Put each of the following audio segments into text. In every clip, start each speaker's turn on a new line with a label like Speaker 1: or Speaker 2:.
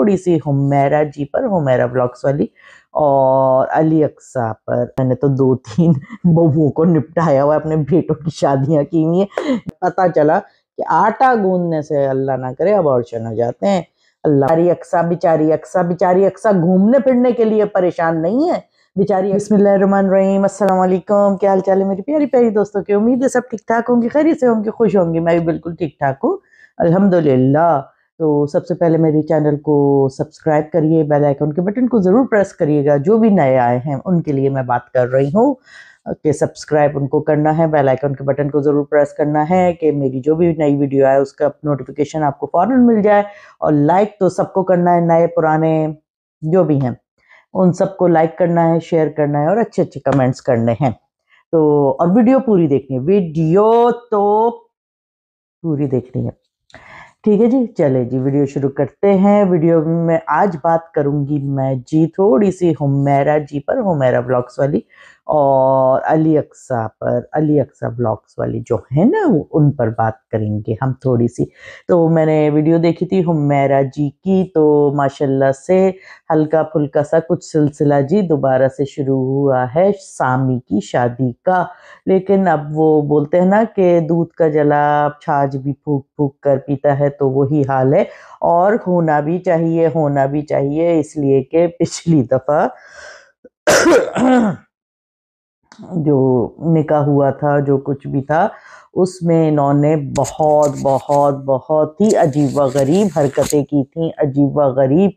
Speaker 1: थोड़ी सी हुमेरा जी पर हुमेरा ब्लॉक्स वाली और अली अक्सा पर मैंने तो दो तीन बहुओं को निपटाया हुआ अपने बेटों की शादियां की हुई है पता चला कि आटा गूंदने से अल्लाह ना करे अबॉर्शन हो जाते हैं अल्लाह अरी अक्सा बेचारी अक्सा बेचारी अक्सा घूमने फिरने के लिए परेशान नहीं है बेचारी बसमान रहीम असलम क्या हाल चाल है मेरी प्यारी प्यारी दोस्तों की उम्मीद है सब ठीक ठाक होंगी खरी से होंगी खुश होंगी मैं भी बिल्कुल ठीक ठाक हूँ अलहमदुल्ला तो सबसे पहले मेरे चैनल को सब्सक्राइब करिए बेल आइकन के बटन को ज़रूर प्रेस करिएगा जो भी नए आए हैं उनके लिए मैं बात कर रही हूँ कि सब्सक्राइब उनको करना है बेल आइकन के बटन को ज़रूर प्रेस करना है कि मेरी जो भी नई वीडियो आए उसका नोटिफिकेशन आपको फ़ौरन मिल जाए और लाइक तो सबको करना है नए पुराने जो भी हैं उन सबको लाइक करना है शेयर करना है और अच्छे अच्छे कमेंट्स करने हैं तो और वीडियो पूरी देखनी है वीडियो तो पूरी देखनी है ठीक है जी चले जी वीडियो शुरू करते हैं वीडियो में आज बात करूंगी मैं जी थोड़ी सी हुमेरा जी पर हुमेरा ब्लॉग्स वाली और अली अक्सा पर अली अक्सा ब्लॉग्स वाली जो है ना वो उन पर बात करेंगे हम थोड़ी सी तो मैंने वीडियो देखी थी हुमैरा जी की तो माशाल्लाह से हल्का फुल्का सा कुछ सिलसिला जी दोबारा से शुरू हुआ है सामी की शादी का लेकिन अब वो बोलते हैं ना कि दूध का जला छाछ भी फूक फूक कर पीता है तो वही हाल है और होना भी चाहिए होना भी चाहिए इसलिए कि पिछली दफ़ा जो निका हुआ था जो कुछ भी था उसमें इन्होंने बहुत बहुत बहुत ही अजीब व गरीब हरकतें की थी अजीब व गरीब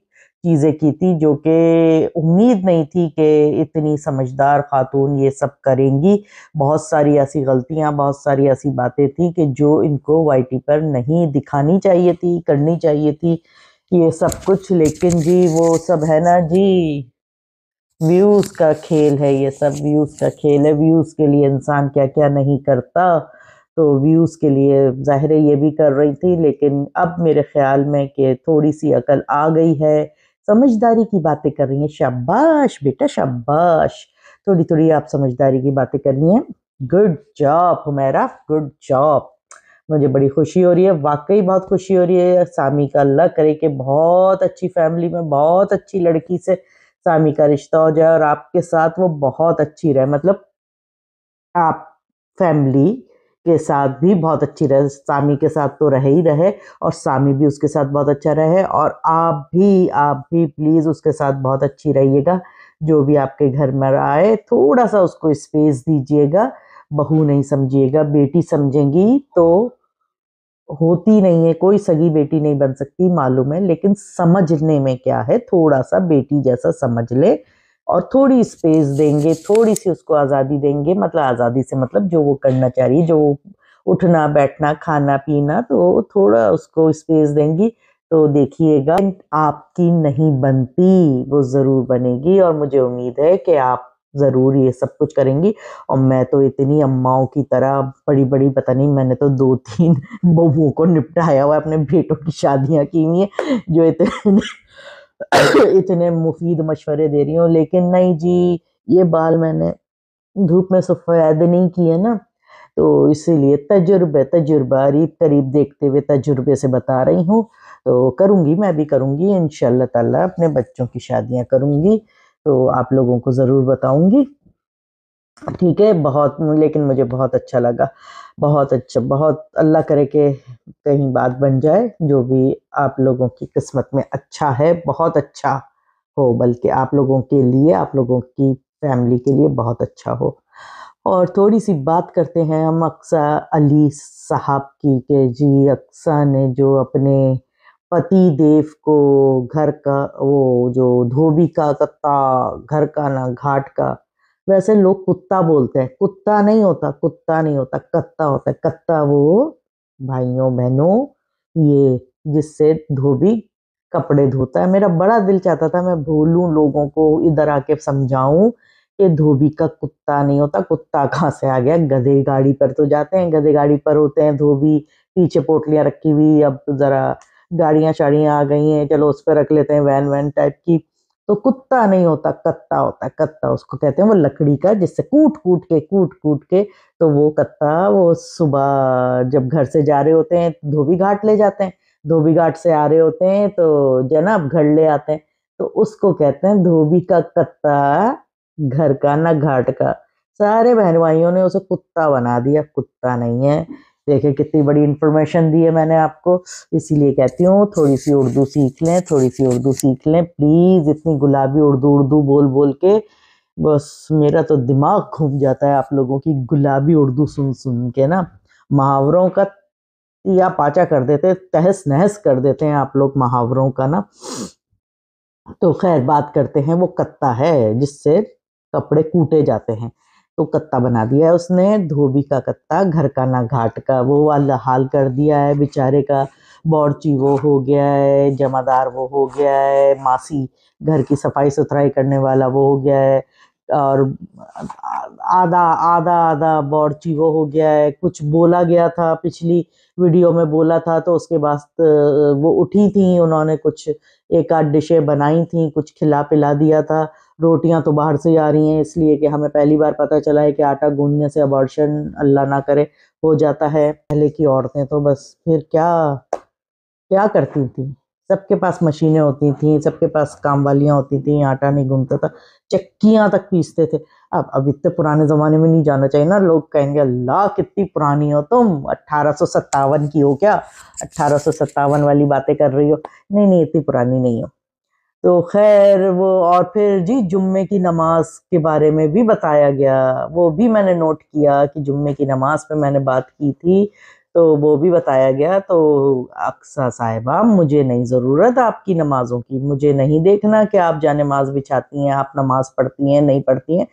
Speaker 1: चीज़ें की थी जो कि उम्मीद नहीं थी कि इतनी समझदार खातून ये सब करेंगी बहुत सारी ऐसी गलतियां बहुत सारी ऐसी बातें थी कि जो इनको वाई पर नहीं दिखानी चाहिए थी करनी चाहिए थी ये सब कुछ लेकिन जी वो सब है ना जी व्यूज का खेल है ये सब व्यूज का खेल है व्यूज के लिए इंसान क्या क्या नहीं करता तो व्यूज के लिए ज़ाहिर ये भी कर रही थी लेकिन अब मेरे ख्याल में कि थोड़ी सी अकल आ गई है समझदारी की बातें कर रही हैं शाबाश बेटा शाबाश थोड़ी थोड़ी आप समझदारी की बातें करनी है good job Humaira good job मुझे बड़ी खुशी हो रही है वाकई बहुत खुशी हो रही है सामी का अल्लाह करे कि बहुत अच्छी फैमिली में बहुत अच्छी लड़की से सामी का रिश्ता हो जाए और आपके साथ वो बहुत अच्छी रहे मतलब आप फैमिली के साथ भी बहुत अच्छी रहे सामी के साथ तो रहे ही रहे और सामी भी उसके साथ बहुत अच्छा रहे और आप भी आप भी प्लीज़ उसके साथ बहुत अच्छी रहिएगा जो भी आपके घर में आए थोड़ा सा उसको स्पेस दीजिएगा बहू नहीं समझिएगा बेटी समझेंगी तो होती नहीं है कोई सगी बेटी नहीं बन सकती मालूम है लेकिन समझने में क्या है थोड़ा सा बेटी जैसा समझ ले और थोड़ी स्पेस देंगे थोड़ी सी उसको आज़ादी देंगे मतलब आज़ादी से मतलब जो वो करना चाह रही है जो उठना बैठना खाना पीना तो थोड़ा उसको स्पेस देंगी तो देखिएगा आपकी नहीं बनती वो ज़रूर बनेगी और मुझे उम्मीद है कि आप ज़रूर ये सब कुछ करेंगी और मैं तो इतनी अम्माओं की तरह बड़ी बड़ी पता नहीं मैंने तो दो तीन बहुओं को निपटाया हुआ अपने बेटों की शादियाँ की हुई हैं जो इतने इतने मुफीद मशवरे दे रही हूँ लेकिन नहीं जी ये बाल मैंने धूप में सफ़ेद नहीं किए ना तो इसीलिए तजुर्बे तजुर्बा करीब करीब देखते हुए तजुर्बे से बता रही हूँ तो करूँगी मैं भी करूँगी इन ताला अपने बच्चों की शादियाँ करूँगी तो आप लोगों को ज़रूर बताऊंगी ठीक है बहुत लेकिन मुझे बहुत अच्छा लगा बहुत अच्छा बहुत अल्लाह करे के कहीं बात बन जाए जो भी आप लोगों की किस्मत में अच्छा है बहुत अच्छा हो बल्कि आप लोगों के लिए आप लोगों की फैमिली के लिए बहुत अच्छा हो और थोड़ी सी बात करते हैं हम अक्सा अली साहब की के जी अक्सा ने जो अपने पति देव को घर का वो जो धोबी का कत्ता घर का ना घाट का वैसे लोग कुत्ता बोलते हैं कुत्ता नहीं होता कुत्ता नहीं होता कत्ता होता है कत्ता वो भाइयों बहनों ये जिससे धोबी कपड़े धोता है मेरा बड़ा दिल चाहता था मैं भूलूं लोगों को इधर आके समझाऊं कि धोबी का कुत्ता नहीं होता कुत्ता कहाँ से आ गया गधे गाड़ी पर तो जाते हैं गधे गाड़ी पर होते हैं धोबी पीछे पोटलियाँ रखी हुई अब ज़रा गाड़ियाँ शाड़ियाँ आ गई हैं चलो उस पर रख लेते हैं वैन वैन टाइप की तो कुत्ता नहीं होता कत्ता होता है कत्ता उसको कहते हैं वो लकड़ी का जिससे कूट कूट के कूट कूट के तो वो कत्ता वो सुबह जब घर से जा रहे होते हैं धोबी घाट ले जाते हैं धोबी घाट से आ रहे होते हैं तो जनाब घर ले आते हैं तो उसको कहते हैं धोबी का कत्ता घर का ना घाट का सारे बहन भाइयों ने उसे कुत्ता बना दिया कुत्ता नहीं है देखे कितनी बड़ी इन्फॉर्मेशन दी है मैंने आपको इसीलिए कहती हूँ थोड़ी सी उर्दू सीख लें थोड़ी सी उर्दू सीख लें प्लीज़ इतनी गुलाबी उर्दू उर्दू बोल बोल के बस मेरा तो दिमाग घूम जाता है आप लोगों की गुलाबी उर्दू सुन सुन के ना मुहावरों का या पाचा कर देते तहस नहस कर देते हैं आप लोग मुहावरों का ना तो खैर बात करते हैं वो कत्ता है जिससे कपड़े कूटे जाते हैं तो कत्ता बना दिया है उसने धोबी का कत्ता घर का ना घाट का वो वाला हाल कर दिया है बेचारे का बॉर्ची वो हो गया है जमादार वो हो गया है मासी घर की सफाई सुथराई करने वाला वो हो गया है और आधा आधा आधा बॉर्ची वो हो गया है कुछ बोला गया था पिछली वीडियो में बोला था तो उसके बाद वो उठी थी उन्होंने कुछ एक आध डिशे बनाई थी कुछ खिला पिला दिया था रोटियां तो बाहर से आ रही हैं इसलिए कि हमें पहली बार पता चला है कि आटा गूंदने से अबॉर्शन अल्लाह ना करे हो जाता है पहले की औरतें तो बस फिर क्या क्या करती थी सबके पास मशीनें होती थी सबके पास काम वालियाँ होती थी आटा नहीं गूंदता था चक्कियाँ तक पीसते थे अब अब इतने पुराने ज़माने में नहीं जाना चाहिए ना लोग कहेंगे अल्लाह कितनी पुरानी हो तुम अट्ठारह की हो क्या अट्ठारह वाली बातें कर रही हो नहीं नहीं इतनी पुरानी नहीं हो तो खैर वो और फिर जी जुम्मे की नमाज के बारे में भी बताया गया वो भी मैंने नोट किया कि जुम्मे की नमाज पे मैंने बात की थी तो वो भी बताया गया तो अक्सा साहिबा मुझे नहीं ज़रूरत आपकी नमाज़ों की मुझे नहीं देखना कि आप जा नमाज बिछाती हैं आप नमाज पढ़ती हैं नहीं पढ़ती हैं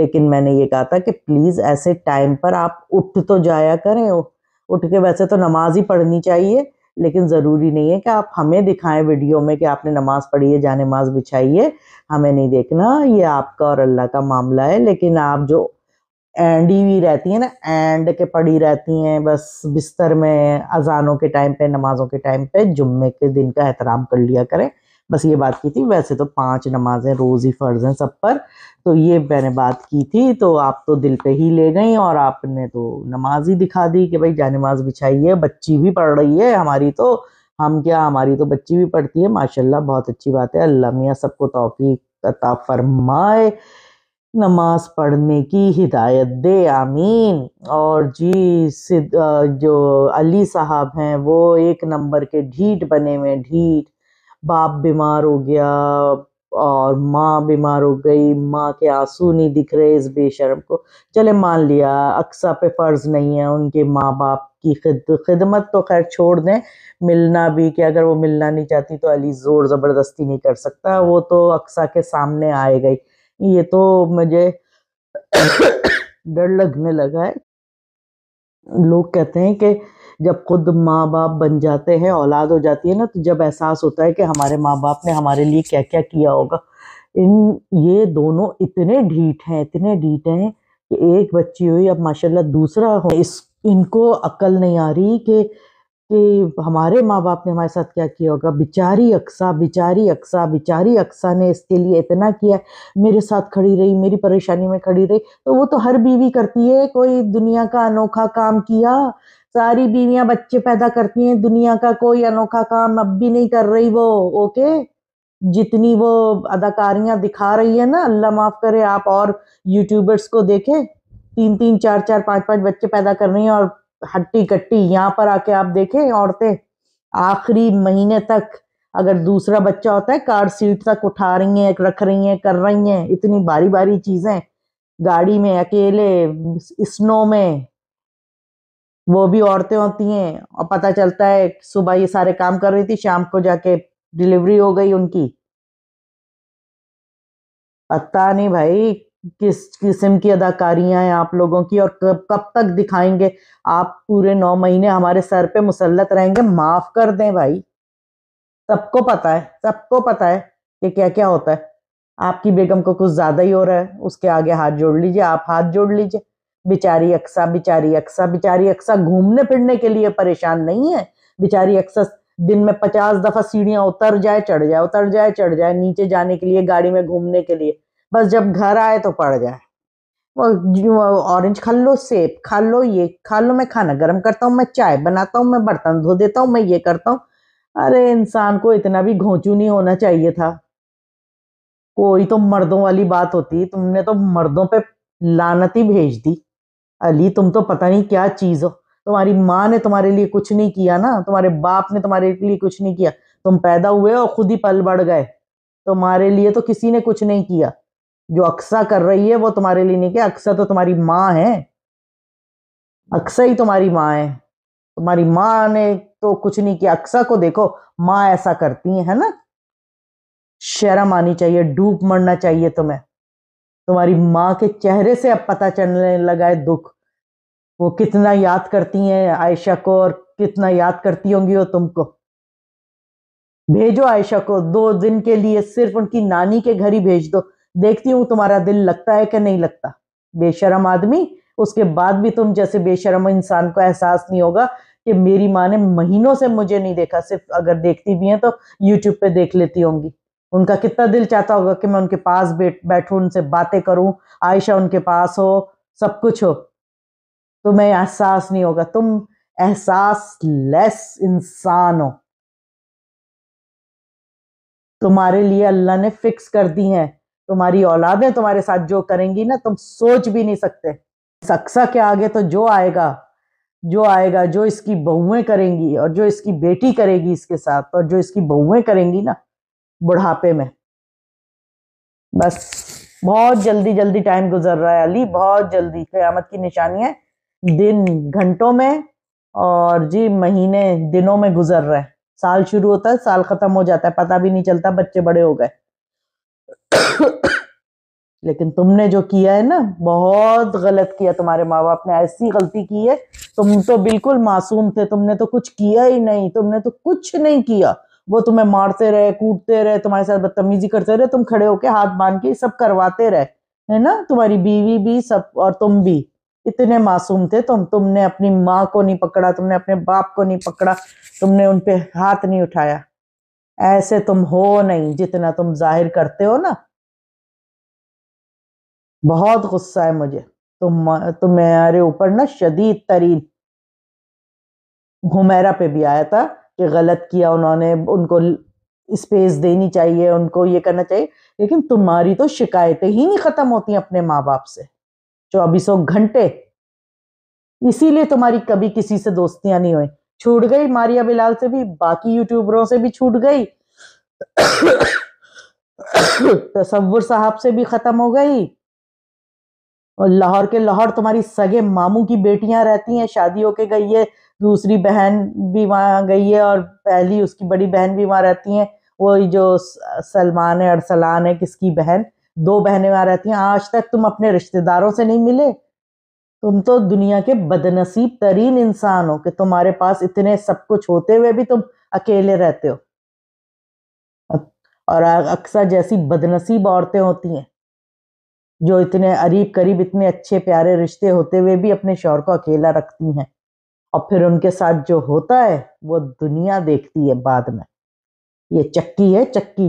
Speaker 1: लेकिन मैंने ये कहा था कि प्लीज़ ऐसे टाइम पर आप उठ तो जाया करें उठ के वैसे तो नमाज ही पढ़नी चाहिए लेकिन ज़रूरी नहीं है कि आप हमें दिखाएं वीडियो में कि आपने नमाज़ पढ़ी है नमाज बिछाई है हमें नहीं देखना ये आपका और अल्लाह का मामला है लेकिन आप जो एंडी हुई रहती हैं ना एंड के पड़ी रहती हैं बस बिस्तर में अजानों के टाइम पे नमाज़ों के टाइम पे जुम्मे के दिन का एहतराम कर लिया करें बस ये बात की थी वैसे तो पांच नमाज़ें रोज़ ही फ़र्ज़ हैं सब पर तो ये मैंने बात की थी तो आप तो दिल पे ही ले गई और आपने तो नमाज ही दिखा दी कि भाई जानमाज बिछाई है बच्ची भी पढ़ रही है हमारी तो हम क्या हमारी तो बच्ची भी पढ़ती है माशाल्लाह बहुत अच्छी बात है अल्लाह मियाँ सबको तोफ़ी अता फरमाए नमाज पढ़ने की हिदायत दे आमीन और जी सिद्ध जो अली साहब हैं वो एक नंबर के ढीठ बने हुए ढीठ बाप बीमार हो गया और माँ बीमार हो गई माँ के आंसू नहीं दिख रहे इस बेशरम को चले मान लिया अक्सा पे फ़र्ज़ नहीं है उनके माँ बाप की खिद खिदमत तो खैर छोड़ दें मिलना भी कि अगर वो मिलना नहीं चाहती तो अली ज़ोर ज़बरदस्ती नहीं कर सकता वो तो अक्सा के सामने आए गई ये तो मुझे डर लगने लगा है लोग कहते हैं कि जब खुद माँ बाप बन जाते हैं औलाद हो जाती है ना तो जब एहसास होता है कि हमारे माँ बाप ने हमारे लिए क्या क्या किया होगा इन ये दोनों इतने ढीठ हैं इतने ढीठ हैं कि एक बच्ची हुई अब माशाल्लाह दूसरा हो इस इनको अक्ल नहीं आ रही कि कि हमारे माँ बाप ने हमारे साथ क्या किया होगा बेचारी अक्सा बिचारी अक्सा बिचारी अक्सा ने इसके लिए इतना किया मेरे साथ खड़ी रही मेरी परेशानी में खड़ी रही तो वो तो हर बीवी करती है कोई दुनिया का अनोखा काम किया सारी बीवियां बच्चे पैदा करती हैं दुनिया का कोई अनोखा काम अब भी नहीं कर रही वो ओके जितनी वो अदाकारियां दिखा रही है ना अल्लाह माफ करे आप और यूट्यूबर्स को देखे तीन तीन चार चार पांच पांच बच्चे पैदा कर रही हैं और हट्टी कट्टी यहाँ पर आके आप देखें औरतें आखिरी महीने तक अगर दूसरा बच्चा होता है कार सीट तक उठा रही हैं रख रही हैं कर रही हैं इतनी बारी बारी चीज़ें गाड़ी में अकेले स्नो में वो भी औरतें होती हैं और पता चलता है सुबह ये सारे काम कर रही थी शाम को जाके डिलीवरी हो गई उनकी पता नहीं भाई किस किस्म की अदाकारियां हैं आप लोगों की और कब कब तक दिखाएंगे आप पूरे नौ महीने हमारे सर पे मुसलत रहेंगे माफ कर दें भाई सबको पता है सबको पता है कि क्या क्या होता है आपकी बेगम को कुछ ज़्यादा ही हो रहा है उसके आगे हाथ जोड़ लीजिए आप हाथ जोड़ लीजिए बेचारी अक्सा बेचारी अक्सा बेचारी अक्सा घूमने फिरने के लिए परेशान नहीं है बेचारी अक्सा दिन में पचास दफा सीढ़ियां उतर जाए चढ़ जाए उतर जाए चढ़ जाए नीचे जाने के लिए गाड़ी में घूमने के लिए बस जब घर आए तो पड़ जाए ऑरेंज खा लो सेब खा लो ये खा लो मैं खाना गर्म करता हूँ मैं चाय बनाता हूँ मैं बर्तन धो देता हूँ मैं ये करता हूँ अरे इंसान को इतना भी घोंचू नहीं होना चाहिए था कोई तो मर्दों वाली बात होती तुमने तो मर्दों पे लानती भेज दी अली तुम तो पता नहीं क्या चीज़ हो तुम्हारी माँ ने तुम्हारे लिए कुछ नहीं किया ना तुम्हारे बाप ने तुम्हारे लिए कुछ नहीं किया तुम पैदा हुए और खुद ही पल बढ़ गए तुम्हारे लिए तो किसी ने कुछ नहीं किया जो अक्सा कर रही है वो तुम्हारे लिए नहीं किया अक्सा तो तुम्हारी माँ है अक्सा ही तुम्हारी माँ है तुम्हारी माँ ने तो कुछ नहीं किया अक्सा को देखो माँ ऐसा करती है, है ना शर्म आनी चाहिए डूब मरना चाहिए तुम्हें तुम्हारी माँ के चेहरे से अब पता चलने लगा है दुख वो कितना याद करती हैं आयशा को और कितना याद करती होंगी वो तुमको भेजो आयशा को दो दिन के लिए सिर्फ उनकी नानी के घर ही भेज दो देखती हूँ तुम्हारा दिल लगता है कि नहीं लगता बेशरम आदमी उसके बाद भी तुम जैसे बेशरम इंसान को एहसास नहीं होगा कि मेरी माँ ने महीनों से मुझे नहीं देखा सिर्फ अगर देखती भी हैं तो यूट्यूब पे देख लेती होंगी उनका कितना दिल चाहता होगा कि मैं उनके पास बैठ उनसे बातें करूं आयशा उनके पास हो सब कुछ हो तुम्हें एहसास नहीं होगा तुम एहसास लेस इंसान हो तुम्हारे लिए अल्लाह ने फिक्स कर दी हैं तुम्हारी औलादें तुम्हारे साथ जो करेंगी ना तुम सोच भी नहीं सकते सक्सा के आगे तो जो आएगा जो आएगा जो इसकी बहुएं करेंगी और जो इसकी बेटी करेगी इसके साथ और जो इसकी बहुएं करेंगी ना बुढ़ापे में बस बहुत जल्दी जल्दी टाइम गुजर रहा है अली बहुत जल्दी क्यामत की निशानी है दिन घंटों में और जी महीने दिनों में गुजर रहे हैं साल शुरू होता है साल ख़त्म हो जाता है पता भी नहीं चलता बच्चे बड़े हो गए लेकिन तुमने जो किया है ना बहुत गलत किया तुम्हारे माँ बाप ने ऐसी गलती की है तुम तो बिल्कुल मासूम थे तुमने तो कुछ किया ही नहीं तुमने तो कुछ नहीं किया वो तुम्हें मारते रहे कूटते रहे तुम्हारे साथ बदतमीजी करते रहे तुम खड़े होके हाथ बांध के सब करवाते रहे है ना तुम्हारी बीवी भी सब और तुम भी इतने मासूम थे तुम तुमने अपनी माँ को नहीं पकड़ा तुमने अपने बाप को नहीं पकड़ा तुमने उन पर हाथ नहीं उठाया ऐसे तुम हो नहीं जितना तुम जाहिर करते हो ना बहुत गुस्सा है मुझे तुम तुम्हारे ऊपर ना शदीद तरीन हुमेरा पे भी आया था कि गलत किया उन्होंने उनको स्पेस देनी चाहिए उनको ये करना चाहिए लेकिन तुम्हारी तो शिकायतें ही नहीं ख़त्म होती अपने माँ बाप से चौबीसों घंटे इसीलिए तुम्हारी कभी किसी से दोस्तियां नहीं हुई छूट गई मारिया बिलाल से भी बाकी यूट्यूबरों से भी छूट गई तस्वुर साहब से भी ख़त्म हो गई और लाहौर के लाहौर तुम्हारी सगे मामू की बेटियां रहती हैं शादी होके गई है दूसरी बहन भी वहाँ गई है और पहली उसकी बड़ी बहन भी वहाँ रहती हैं वो जो सलमान है अरसलान है किसकी बहन दो बहनें वहाँ रहती हैं आज तक तुम अपने रिश्तेदारों से नहीं मिले तुम तो दुनिया के बदनसीब तरीन इंसान हो कि तुम्हारे पास इतने सब कुछ होते हुए भी तुम अकेले रहते हो और अक्सर जैसी बदनसीब औरतें होती हैं जो इतने अरीब करीब इतने अच्छे प्यारे रिश्ते होते हुए भी अपने शोर को अकेला रखती हैं और फिर उनके साथ जो होता है वो दुनिया देखती है बाद में ये चक्की है चक्की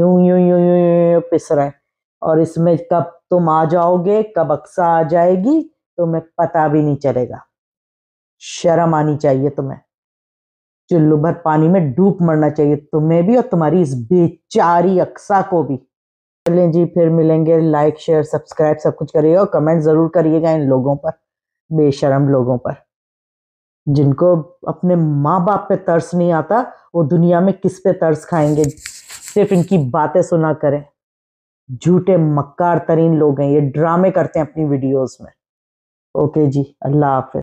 Speaker 1: यू यूं यू यू यू पिस रहा है और इसमें कब तुम आ जाओगे कब अक्सा आ जाएगी तुम्हें पता भी नहीं चलेगा शर्म आनी चाहिए तुम्हें चुल्लू भर पानी में डूब मरना चाहिए तुम्हें भी और तुम्हारी इस बेचारी अक्सा को भी चलें जी फिर मिलेंगे लाइक शेयर सब्सक्राइब सब कुछ करिएगा और कमेंट ज़रूर करिएगा इन लोगों पर बेशरम लोगों पर जिनको अपने माँ बाप पे तर्स नहीं आता वो दुनिया में किस पे तर्स खाएंगे सिर्फ इनकी बातें सुना करें झूठे मक्कार तरीन लोग हैं ये ड्रामे करते हैं अपनी वीडियोस में ओके जी अल्लाह हाफिज